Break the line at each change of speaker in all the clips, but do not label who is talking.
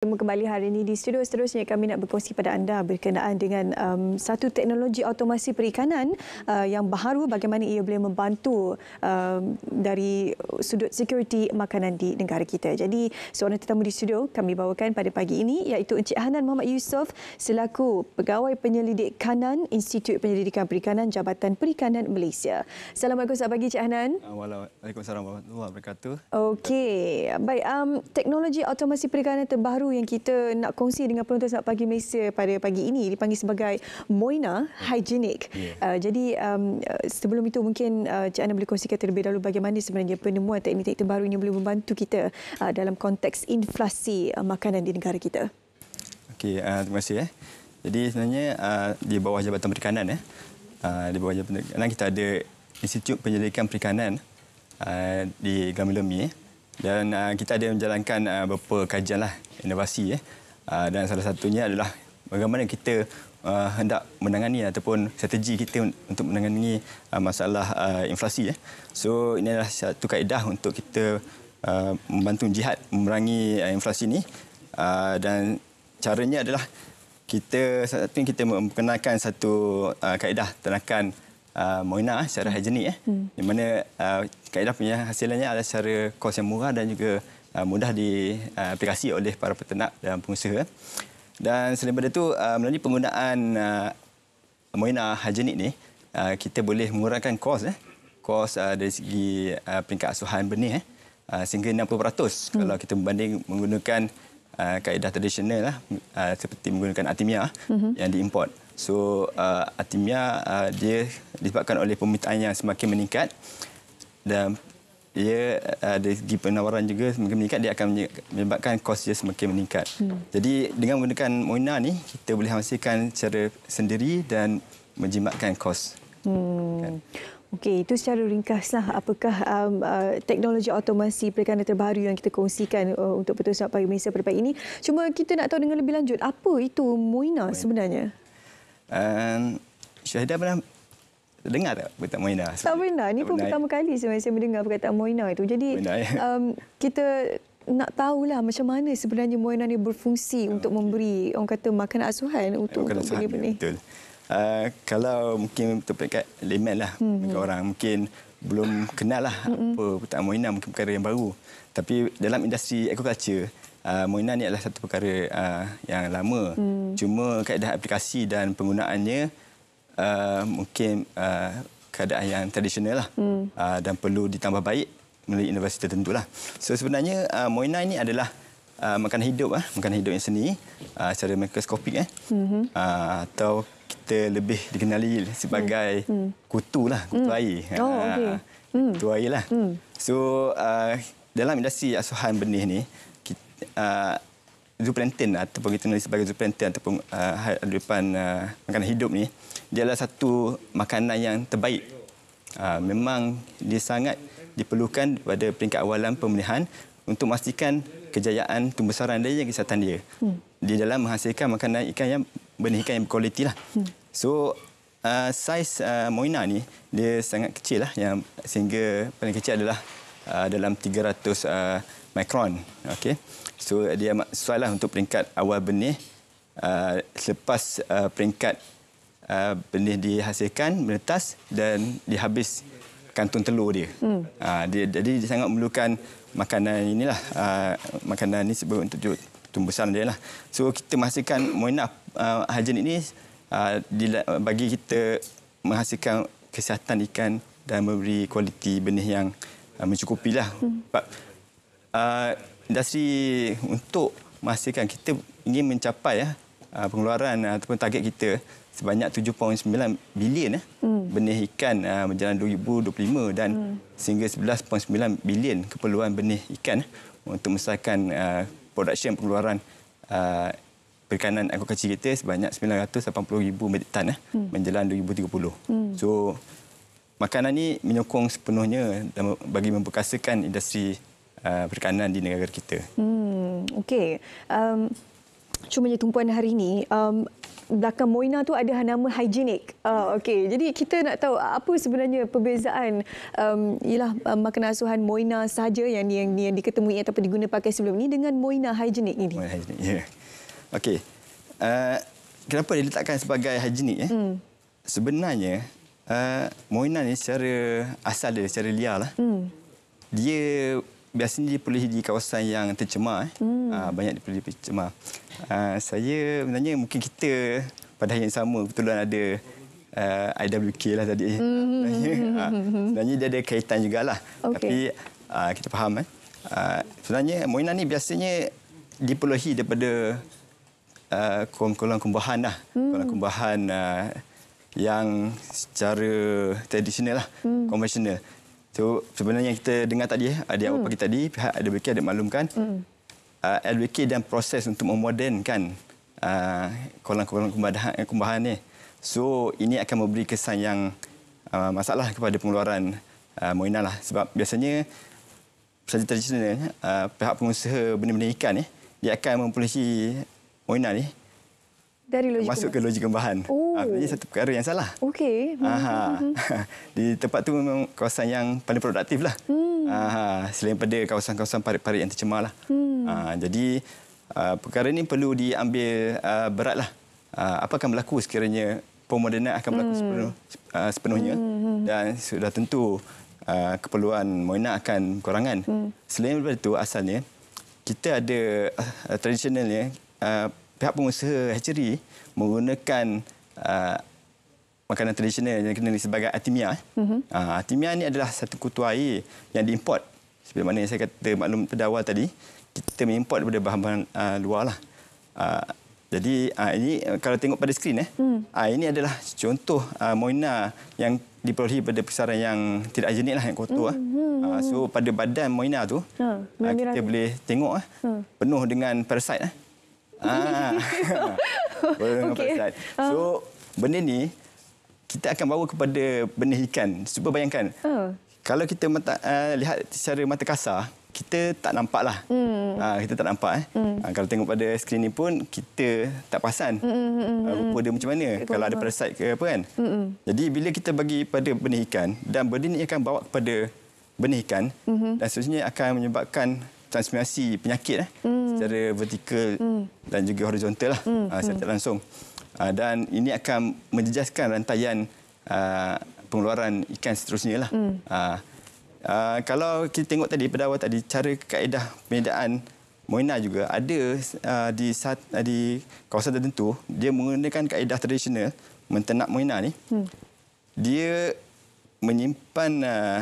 Jumpa kembali hari ini di studio seterusnya kami nak berkongsi kepada anda berkenaan dengan um, satu teknologi automasi perikanan uh, yang baru bagaimana ia boleh membantu um, dari sudut security makanan di negara kita. Jadi seorang tetamu di studio kami bawakan pada pagi ini iaitu Encik Hanan Muhammad Yusof selaku Pegawai Penyelidik Kanan Institut Penyelidikan Perikanan Jabatan Perikanan Malaysia. Assalamualaikum selamat pagi Encik Hanan.
Ah, waalaikumsalam warahmatullahi wabarakatuh.
Okey, baik. Um, teknologi automasi perikanan terbaru yang kita nak kongsi dengan penonton sahabat pagi Malaysia pada pagi ini dipanggil sebagai Moina Hygienic. Yeah. Uh, jadi um, uh, sebelum itu mungkin uh, Cik Ana boleh kongsikan terlebih dahulu bagaimana sebenarnya penemuan teknik-teknik terbaru ini boleh membantu kita uh, dalam konteks inflasi uh, makanan di negara kita.
Okey, uh, terima kasih. Eh. Jadi sebenarnya uh, di bawah Jabatan Perikanan, eh, uh, di bawah Jabatan Perikanan kita ada Institut Penyelidikan Perikanan uh, di Gamilomi. Eh dan uh, kita ada menjalankan uh, beberapa kajian lah, inovasi eh. uh, dan salah satunya adalah bagaimana kita uh, hendak menangani ataupun strategi kita untuk menangani uh, masalah uh, inflasi. Eh. So ini adalah satu kaedah untuk kita uh, membantu jihad memerangi uh, inflasi ini uh, dan caranya adalah kita satu kita memperkenalkan satu uh, kaedah tenakan uh, Moina eh, secara hmm. hygienic eh hmm. di mana uh, kaedah punya hasilnya adalah secara kos yang murah dan juga uh, mudah di uh, oleh para peternak dan pengusaha eh. dan selain daripada itu uh, melalui penggunaan uh, Moina hygienic ni uh, kita boleh mengurangkan kos eh kos uh, dari segi uh, peringkat asuhan benih eh uh, sehingga 60% hmm. kalau kita membanding menggunakan uh, kaedah tradisional lah uh, seperti menggunakan artemia hmm yang diimport So uh, atimia uh, dia disebabkan oleh permintaan yang semakin meningkat dan ia uh, dari segi penawaran juga semakin meningkat dia akan menyebabkan kos dia semakin meningkat. Hmm. Jadi dengan menggunakan Moina ni kita boleh hasilkan secara sendiri dan menjimatkan kos.
Hmm. Kan? Okey, itu secara ringkaslah apakah um, uh, teknologi automasi perikanan terbaru yang kita kongsikan uh, untuk Petua Sahabat Pagi Malaysia pada pagi ini. Cuma kita nak tahu dengan lebih lanjut, apa itu Moina sebenarnya?
Um, Syahidah pernah dengar tak perkataan Moina? Tak pernah. Ini pun pertama
kali sebenarnya saya mendengar perkataan Moina itu. Jadi Moina, ya? um, kita nak tahulah macam mana sebenarnya Moina ini berfungsi oh, untuk okay. memberi orang kata makanan asuhan eh, untuk makanan untuk benih-benih.
Betul. Uh, kalau mungkin untuk pekat layman lah, mm-hmm. orang mungkin belum kenal lah mm-hmm. apa Pertama Moina mungkin perkara yang baru. Tapi dalam industri ekokultur, Ah, Moina ni adalah satu perkara ah, yang lama. Hmm. Cuma kaedah aplikasi dan penggunaannya ah, mungkin keadaan yang tradisional lah. hmm. dan perlu ditambah baik melalui inovasi tertentu lah. So sebenarnya Moina ini adalah makanan hidup ah, makanan hidup yang seni secara mikroskopik eh. Hmm. atau kita lebih dikenali sebagai hmm. hmm. kutu lah, kutu hmm. air. Oh, okay. Kutu hmm. air lah. Hmm. So dalam industri asuhan benih ni uh, zooplankton lah, ataupun kita nulis sebagai zooplankton ataupun uh, hadapan uh, makanan hidup ni dia adalah satu makanan yang terbaik. Uh, memang dia sangat diperlukan pada peringkat awalan pemilihan untuk memastikan kejayaan tumbesaran dia dan kesihatan dia. Hmm. Dia dalam menghasilkan makanan ikan yang benih ikan yang berkualiti. Lah. Hmm. So, uh, saiz uh, moina ni dia sangat kecil lah yang sehingga paling kecil adalah uh, dalam 300 uh, mikron. Okey. So dia soalan lah untuk peringkat awal benih uh, selepas uh, peringkat uh, benih dihasilkan, menetas dan dihabis kantung telur dia. Hmm. Uh, dia jadi dia sangat memerlukan makanan inilah uh, makanan ini sebab untuk tumbesan dia lah. So kita menghasilkan moina uh, hajin ini uh, bagi kita menghasilkan kesihatan ikan dan memberi kualiti benih yang uh, mencukupilah. Hmm industri ah, untuk memastikan kita ingin mencapai ya uh, pengeluaran uh, ataupun target kita sebanyak 7.9 bilion eh, mm. benih ikan uh, menjelang 2025 dan mm. sehingga 11.9 bilion keperluan benih ikan eh, untuk mesahkan uh, production pengeluaran uh, perikanan akuakultur kita sebanyak 980,000 metrik tan eh, mm. menjelang 2030. Mm. So makanan ini menyokong sepenuhnya bagi memperkasakan industri Uh, perikanan di negara kita.
Hmm, okey. Um, cuma je tumpuan hari ini, um, belakang Moina tu ada nama hygienic. Uh, okey. Jadi kita nak tahu apa sebenarnya perbezaan um, ialah um, makanan asuhan Moina saja yang, ni yang yang diketemui atau diguna pakai sebelum ini dengan Moina hygienic ini. Moina hygienic.
Ya. Yeah. Okey. Uh, kenapa diletakkan sebagai hygienic eh? Hmm. Sebenarnya uh, Moina ni secara asal dia secara liar lah. Hmm. Dia biasanya dipilih di kawasan yang tercemar. Eh. Hmm. Uh, banyak dipilih di tercemar. Uh, saya sebenarnya mungkin kita pada hari yang sama kebetulan ada uh, ah, IWK lah tadi. Hmm. hmm, hmm, hmm sebenarnya, uh, sebenarnya dia ada kaitan jugalah. Okay. Tapi uh, kita faham. Eh? Uh, sebenarnya Moina ni biasanya dipilih daripada uh, kolam kumbahan lah. Hmm. Kolam kumbahan uh, yang secara tradisional lah, hmm. konvensional. So sebenarnya yang kita dengar tadi ya, ada apa pagi tadi pihak LWK ada maklumkan hmm. uh, LWK dan proses untuk memodernkan uh, kolam-kolam kumbahan, eh, kumbahan ni. So ini akan memberi kesan yang uh, masalah kepada pengeluaran uh, Moina lah sebab biasanya secara tradisional uh, pihak pengusaha benda-benda ikan ni dia akan mempolisi Moina ni
dari logik kemas. Masuk ke
logik kembahan. Ah, oh. Ha, satu perkara yang salah.
Okey. Hmm, hmm, hmm,
Di tempat tu memang kawasan yang paling produktif. Lah. Hmm. Aha. Selain pada kawasan-kawasan parit-parit yang tercemar. Lah. Hmm. Ha, jadi uh, perkara ini perlu diambil uh, berat. Lah. Uh, apa akan berlaku sekiranya pemodernan akan berlaku hmm. sepenuh, uh, sepenuhnya. Hmm. Dan sudah tentu uh, keperluan moina akan kurangan. Hmm. Selain daripada itu asalnya, kita ada uh, tradisionalnya uh, pihak pengusaha hatchery menggunakan uh, makanan tradisional yang dikenali sebagai atimia. Mm-hmm. Eh. Uh, ah, atimia ini adalah satu kutu air yang diimport. Seperti mana yang saya kata maklum pada awal tadi, kita mengimport daripada bahan-bahan uh, luar. Lah. Uh, jadi uh, ini kalau tengok pada skrin, eh, mm. uh, ini adalah contoh uh, moina yang diperolehi pada pusaran yang tidak jenis lah, yang kotor. Mm-hmm. Uh, so pada badan moina tu,
ha, uh, kita
boleh tengok lah, ha. penuh dengan parasite. Lah. Ah.
Boleh okay. Ustaz. Ah. So,
benih ni kita akan bawa kepada benih ikan. Cuba bayangkan. Uh. Kalau kita mata, uh, lihat secara mata kasar, kita tak nampak lah.
Mm. Uh,
kita tak nampak. Eh. Mm. Uh, kalau tengok pada skrin ni pun, kita tak pasan mm-hmm. uh, hmm, hmm, hmm. rupa dia macam mana. Mm-hmm. Kalau ada parasite ke apa kan. Mm-hmm. Jadi, bila kita bagi pada benih ikan, dan benih ni akan bawa kepada benih ikan, mm-hmm. dan seterusnya akan menyebabkan transmisi penyakit eh, mm. secara vertikal mm. dan juga horizontal lah, mm. uh, secara hmm. langsung. Uh, dan ini akan menjejaskan rantaian uh, pengeluaran ikan seterusnya. Lah. Mm. Uh, uh, kalau kita tengok tadi, pada awal tadi, cara kaedah penyediaan Moina juga ada uh, di, saat uh, di kawasan tertentu, dia menggunakan kaedah tradisional, mentenak Moina ni. Mm. Dia menyimpan uh,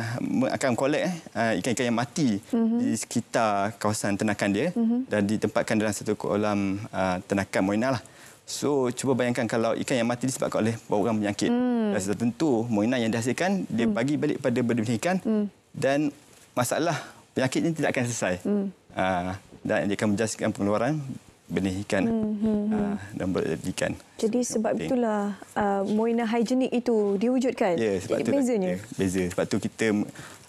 akan kolek eh, ah, ikan-ikan uh, yang mati mm-hmm. di sekitar kawasan tenakan dia mm-hmm. dan ditempatkan dalam satu kolam uh, tenakan Moina lah. So cuba bayangkan kalau ikan yang mati disebabkan oleh bau orang penyakit. Mm. Dan tertentu Moina yang dihasilkan dia hmm. bagi balik pada benda-benda ikan mm. dan masalah penyakit ini tidak akan selesai. Mm. Uh, dan dia akan menjelaskan pengeluaran benihkan hmm, hmm, Uh, dan berjadikan.
Jadi so, sebab itulah uh, moina hygienic itu diwujudkan. Ya, sebab Jadi bezanya. Ya,
beza. Sebab tu kita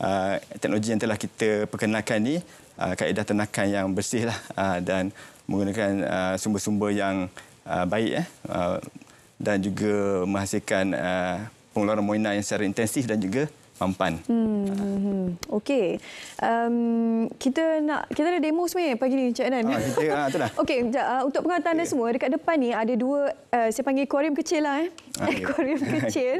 uh, teknologi yang telah kita perkenalkan ni uh, kaedah tenakan yang bersih lah uh, dan menggunakan uh, sumber-sumber yang uh, baik eh, uh, dan juga menghasilkan uh, pengeluaran moina yang secara intensif dan juga mampan.
Hmm. Uh, Hmm, okey. Um, kita nak kita ada demo sebenarnya pagi ni Encik Adnan. Ah, kita ah, itulah. Okey, uh, untuk pengantaran okay. semua dekat depan ni ada dua uh, saya panggil akuarium kecil lah eh. Ah, akuarium kecil.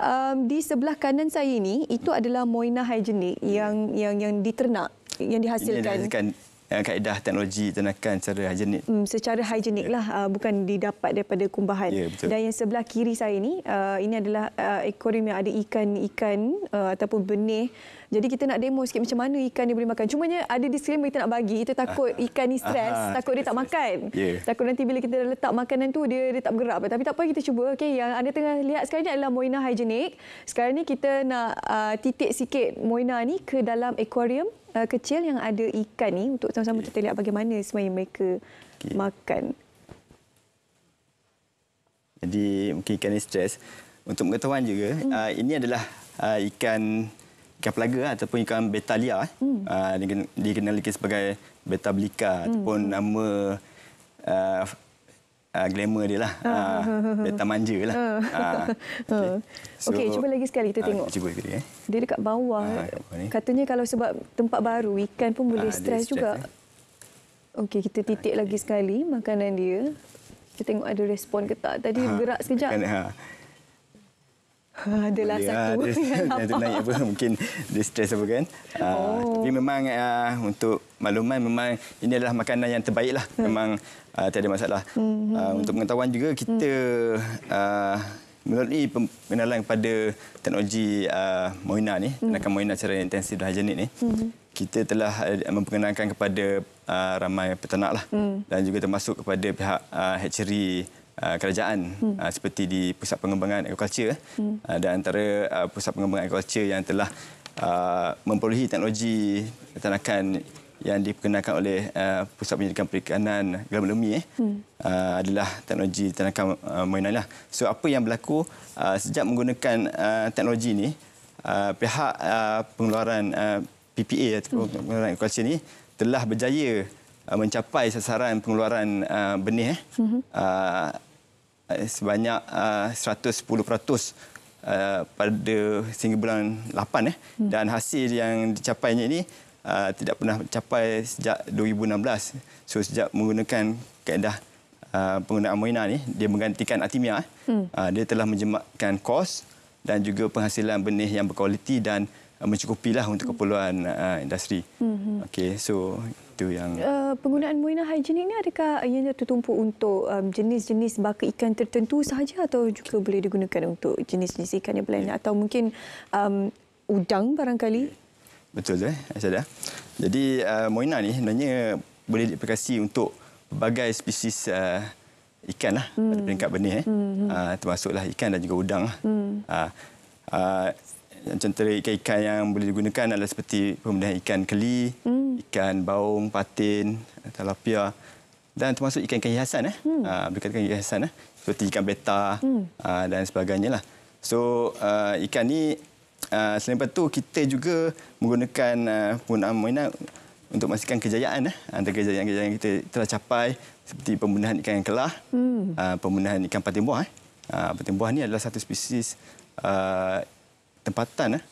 Um, di sebelah kanan saya ni itu adalah moina hygienic yeah. yang yang yang diternak yang dihasilkan. Yeah, dihasilkan
Eh, kaedah teknologi ternakan secara hijenik.
Hmm, secara hijenik lah, yeah. Uh, bukan didapat daripada kumbahan. Yeah, ya, Dan yang sebelah kiri saya ini, uh, ini adalah ekorium uh, yang ada ikan-ikan ataupun benih. Jadi kita nak demo sikit macam mana ikan ni boleh makan. Cuma ada disclaimer kita nak bagi. Kita takut ah, ah. ikan ni stres, Aha. Ah, takut dia tak makan. Yeah. Takut nanti bila kita letak makanan tu dia, dia tak bergerak. Tapi tak apa kita cuba. Okey, yang anda tengah lihat sekarang ni adalah Moina Hygienic. Sekarang ni kita nak uh, titik sikit Moina ni ke dalam aquarium uh, kecil yang ada ikan ni untuk sama-sama okay. kita lihat bagaimana sebenarnya mereka okay. makan.
Jadi mungkin ikan ni stres. Untuk pengetahuan juga, hmm. uh, ini adalah uh, ikan ikan pelaga ataupun ikan betalia. Eh. Hmm. Uh, dikenali sebagai betablika hmm. ataupun nama uh, uh, glamour dia lah. Uh, ah. Betta ah, manja lah. Uh. Okay. So, okay, cuba lagi sekali kita tengok. Uh, cuba sekali. Eh.
Dia dekat bawah. Uh, Katanya kalau sebab tempat baru, ikan pun boleh uh, stres juga.
Eh.
Okey, kita titik okay. lagi sekali makanan dia. Kita tengok ada respon ke tak. Tadi uh, gerak sekejap. Makanan, uh. Ha, adalah Boleh lah, satu lah, dia, yang dia, apa. apa
mungkin dia stres apa kan ah, oh. uh, tapi memang uh, untuk makluman memang ini adalah makanan yang terbaik lah hmm. memang uh, tiada masalah hmm uh, untuk hmm. pengetahuan juga kita mm. uh, melalui pengenalan kepada teknologi uh, Moina ni tenakan mm. Moina secara intensif dan hygienic ni hmm kita telah uh, memperkenalkan kepada uh, ramai peternak lah mm. dan juga termasuk kepada pihak uh, hatchery Uh, kerajaan hmm. Uh, seperti di Pusat Pengembangan Agriculture eh. hmm. Uh, dan antara Pusat Pengembangan Agriculture yang telah memperolehi teknologi tanakan yang diperkenalkan oleh Pusat Penyelidikan Perikanan Gelam Lumi eh. hmm. adalah teknologi tanakan mainanlah. So apa yang berlaku sejak menggunakan teknologi ini, pihak pengeluaran PPA atau hmm. pengeluaran agriculture ini telah berjaya Uh, mencapai sasaran pengeluaran uh, benih eh mm-hmm. uh, eh, sebanyak uh, 110% uh, pada sehingga bulan 8 eh hmm dan hasil yang dicapainya ini uh, tidak pernah capai sejak 2016 so sejak menggunakan keadaan uh, penggunaan amoina ni dia menggantikan atimia eh hmm uh, dia telah menjimatkan kos dan juga penghasilan benih yang berkualiti dan uh, mencukupilah untuk keperluan uh, industri mm-hmm. okey so itu yang
uh, penggunaan muina hygienic ni adakah ianya tertumpu untuk um, jenis-jenis baka ikan tertentu sahaja atau juga boleh digunakan untuk jenis-jenis ikan yang lain yeah. atau mungkin um, udang barangkali ya.
betul eh saya dah jadi uh, muina ni sebenarnya boleh diaplikasi untuk pelbagai spesies uh, ikan lah hmm. pada peringkat benih eh hmm. uh, termasuklah ikan dan juga udang lah. hmm. uh, uh, antara ikan-ikan yang boleh digunakan adalah seperti pemudahan ikan keli, hmm. ikan baung, patin, talapia dan termasuk ikan-ikan hiasan eh. Hmm. Ah, berkaitan dengan hiasan eh. Seperti ikan beta hmm. Ah, dan sebagainya lah. So uh, ikan ni uh, selain itu kita juga menggunakan uh, penggunaan mainan untuk memastikan kejayaan eh. Antara kejayaan-kejayaan kita telah capai seperti pembunuhan ikan yang kelah, hmm. uh, pembunuhan ikan patin buah eh. Uh, patin buah ni adalah satu spesies uh, tempatan eh,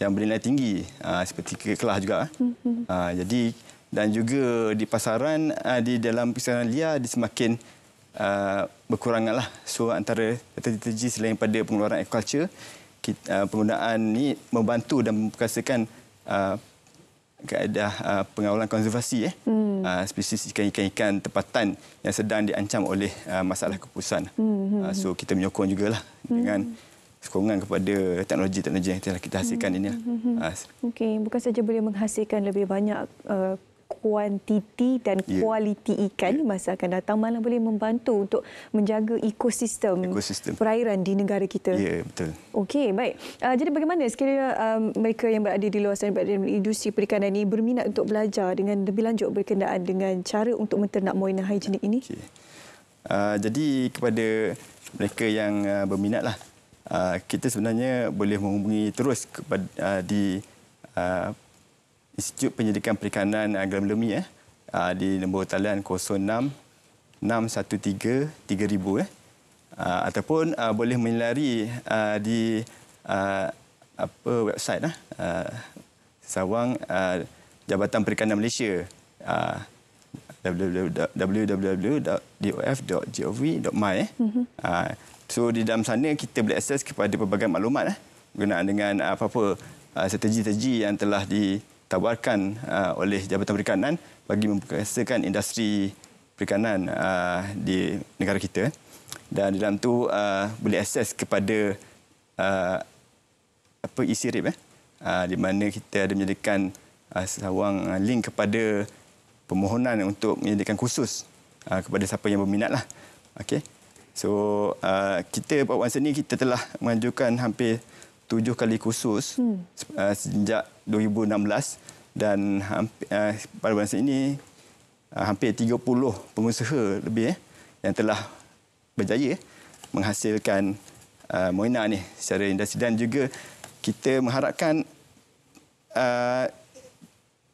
yang bernilai tinggi uh, seperti ke kelas juga. Eh. Uh, jadi dan juga di pasaran uh, di dalam pasaran liar dia semakin uh, berkuranganlah. So antara strategi selain pada pengeluaran ekoculture kita, uh, penggunaan ini membantu dan memperkasakan uh, keadaan uh, pengawalan konservasi eh hmm. uh, spesies ikan-ikan tempatan yang sedang diancam oleh uh, masalah kepusan. Hmm. Uh, so kita menyokong jugalah hmm. dengan mm sokongan kepada teknologi-teknologi yang telah kita hasilkan ini. Lah. Mm-hmm. Ah,
Okey, bukan saja boleh menghasilkan lebih banyak uh, kuantiti dan ya. kualiti ikan yeah. masa akan datang malah boleh membantu untuk menjaga ekosistem, ekosistem. perairan di negara kita. Ya, yeah, betul. Okey, baik. Uh, jadi bagaimana sekiranya um, mereka yang berada di luar sana dalam industri perikanan ini berminat untuk belajar dengan lebih lanjut berkenaan dengan cara untuk menternak moina hygienic ini? Okay.
Uh, jadi kepada mereka yang uh, berminatlah kita sebenarnya boleh menghubungi terus kepada uh, di uh, Institut Penyelidikan Perikanan uh, Gelam Lemi eh uh, di nombor talian 06 613 3000 eh uh, ataupun uh, boleh menilari uh, di uh, apa website lah uh, Sawang uh, Jabatan Perikanan Malaysia uh, www.dof.gov.my mm-hmm. So di dalam sana kita boleh akses kepada pelbagai maklumat eh berkenaan dengan ah, apa-apa ah, strategi-strategi yang telah ditawarkan ah, oleh Jabatan Perikanan bagi memperkasakan industri perikanan di negara kita. Dan di dalam tu boleh akses kepada apa isi rib eh di mana kita ada menjadikan sawang link kepada permohonan untuk menjadikan khusus kepada siapa yang berminat lah. Okay. So uh, kita Pak masa Seni kita telah mengajukan hampir tujuh kali kursus hmm. uh, sejak 2016 dan hampir, uh, pada masa ini uh, hampir 30 pengusaha lebih eh, yang telah berjaya menghasilkan uh, Moina ni secara industri dan juga kita mengharapkan uh,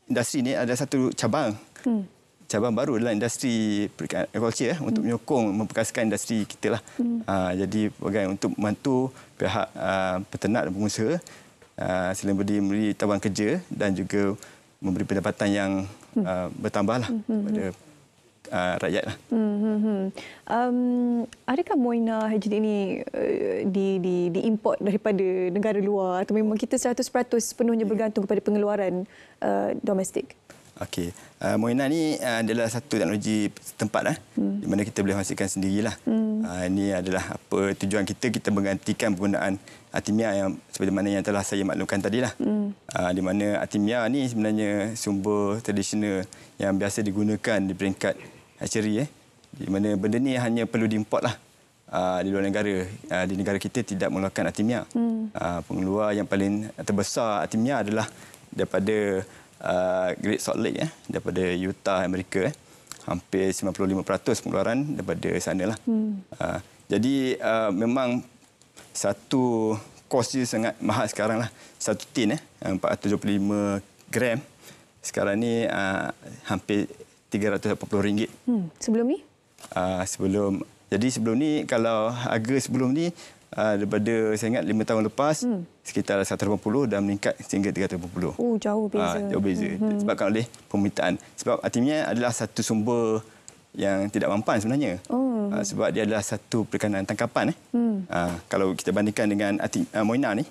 industri ni ada satu cabang hmm cabang baru dalam industri ekologi eh, untuk hmm. menyokong memperkasakan industri kita lah. Hmm. Uh, jadi bagai untuk membantu pihak uh, peternak dan pengusaha uh, selain beri memberi tawaran kerja dan juga memberi pendapatan yang uh, bertambah lah hmm. hmm pada uh, rakyat lah.
Hmm. Um, adakah Moina Hajin ini uh, di, di, import daripada negara luar atau memang kita 100% penuhnya ya. bergantung kepada pengeluaran uh, domestik?
Okey. Uh, Moina ni uh, adalah satu teknologi tempat lah, hmm. di mana kita boleh hasilkan sendirilah. Hmm. Uh, ini adalah apa tujuan kita kita menggantikan penggunaan atimia yang seperti mana yang telah saya maklumkan tadi lah. Hmm. Uh, di mana atimia ni sebenarnya sumber tradisional yang biasa digunakan di peringkat hatchery eh. Di mana benda ni hanya perlu diimport lah. Uh, di luar negara uh, di negara kita tidak mengeluarkan atimia. Hmm. Uh, pengeluar yang paling terbesar atimia adalah daripada Uh, Great Salt Lake eh, daripada Utah Amerika eh. hampir 95% pengeluaran daripada sana lah. Hmm. Uh, jadi uh, memang satu kos dia sangat mahal sekarang lah. Satu tin eh, 475 gram sekarang ni uh, hampir RM380.
Hmm. Sebelum ni?
Uh, sebelum jadi sebelum ni kalau harga sebelum ni uh, daripada saya ingat 5 tahun lepas hmm. sekitar 180 dan meningkat sehingga 350. Oh
jauh beza. Uh, jauh beza hmm, hmm.
sebabkan oleh permintaan. Sebab artinya adalah satu sumber yang tidak mampan sebenarnya. Oh. Uh, sebab dia adalah satu perikanan tangkapan eh. Hmm. Uh, kalau kita bandingkan dengan Ati, uh, Moina ni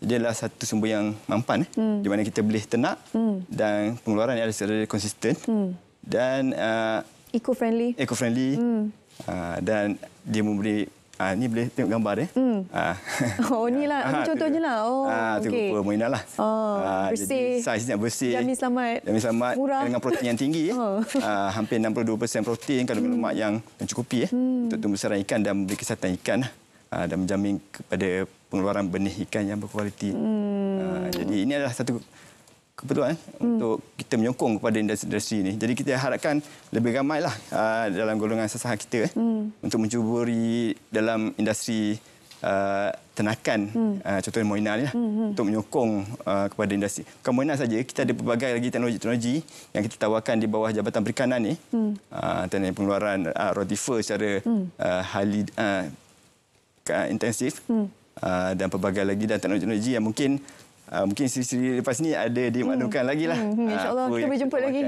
dia adalah satu sumber yang mampan eh. Hmm. Di mana kita boleh ternak hmm. dan pengeluaran dia secara konsisten. Hmm. Dan uh,
eco-friendly.
Eco-friendly. Hmm. Uh, dan dia memberi Ah, ni boleh tengok gambar dia. Hmm. Ah.
Oh, ni lah. Ah, contohnya lah. Oh, ah, tu okay. rupa Moina
lah. Oh, ah, bersih. Jadi, saiznya bersih. Jamin
selamat. Jamin selamat. Murah. Dengan protein yang tinggi. Oh. Ah,
hampir 62% protein kandungan hmm. lemak yang mencukupi. Eh, hmm. Untuk tumbuh serai ikan dan memberi kesihatan ikan. Ah, dan menjamin kepada pengeluaran benih ikan yang berkualiti.
Hmm. Ah, jadi,
ini adalah satu betul eh hmm. untuk kita menyokong kepada industri-industri ini. Jadi kita harapkan lebih ramailah uh, dalam golongan sesaha kita eh, hmm. untuk mencuburi dalam industri uh, tenakan hmm. uh, contohnya Moina ni lah hmm. hmm. untuk menyokong uh, kepada industri. Bukan Moina saja kita ada pelbagai lagi teknologi-teknologi yang kita tawarkan di bawah Jabatan Perikanan ni. Hmm. Uh, ah pengeluaran uh, rotifer secara hmm. uh, highly uh, intensif hmm. uh, dan pelbagai lagi dan teknologi-teknologi yang mungkin Uh, mungkin siri-siri lepas ni ada dimaklumkan hmm. lagi lah. Hmm. hmm. Ah, InsyaAllah uh, kita ya. berjumpa kita lagi.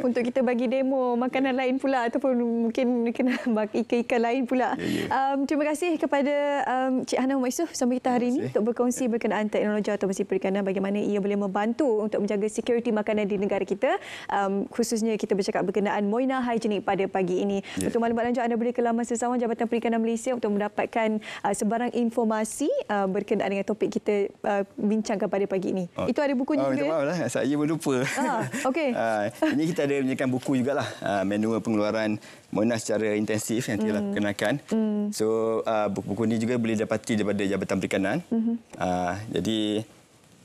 Untuk kita bagi demo makanan lain pula ataupun mungkin kena bagi ikan-ikan lain pula. Yeah, yeah. Um, terima kasih kepada um, Cik Hana Umar Yusuf sama kita hari ini untuk berkongsi ya. berkenaan teknologi atau mesin perikanan bagaimana ia boleh membantu untuk menjaga security makanan di negara kita. Um, khususnya kita bercakap berkenaan Moina Hygienic pada pagi ini. Yeah. Untuk maklumat lanjut anda boleh ke laman sesawang Jabatan Perikanan Malaysia untuk mendapatkan uh, sebarang informasi uh, berkenaan dengan topik kita uh, bincang bincangkan pada pagi ini. Oh. Itu ada bukunya oh, juga? maaf
lah. Saya pun lupa. Ah, okay. uh, ah, ini kita ada menyediakan buku juga. Uh, ah, manual pengeluaran Monas secara intensif yang kita mm. kenalkan. Mm. So, uh, buku-buku ini juga boleh dapati daripada Jabatan Perikanan. Mm-hmm. Uh, jadi,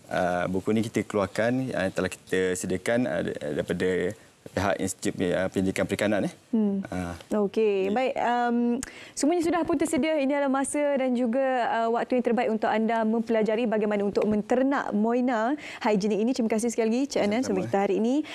uh, buku ini kita keluarkan yang telah kita sediakan uh, daripada pihak institut eh, pendidikan perikanan eh. Hmm. Ha.
Okey, baik. Um, semuanya sudah pun tersedia. Ini adalah masa dan juga uh, waktu yang terbaik untuk anda mempelajari bagaimana untuk menternak moina hygienic ini. Terima kasih sekali lagi Cik Anan sebab kita hari ini.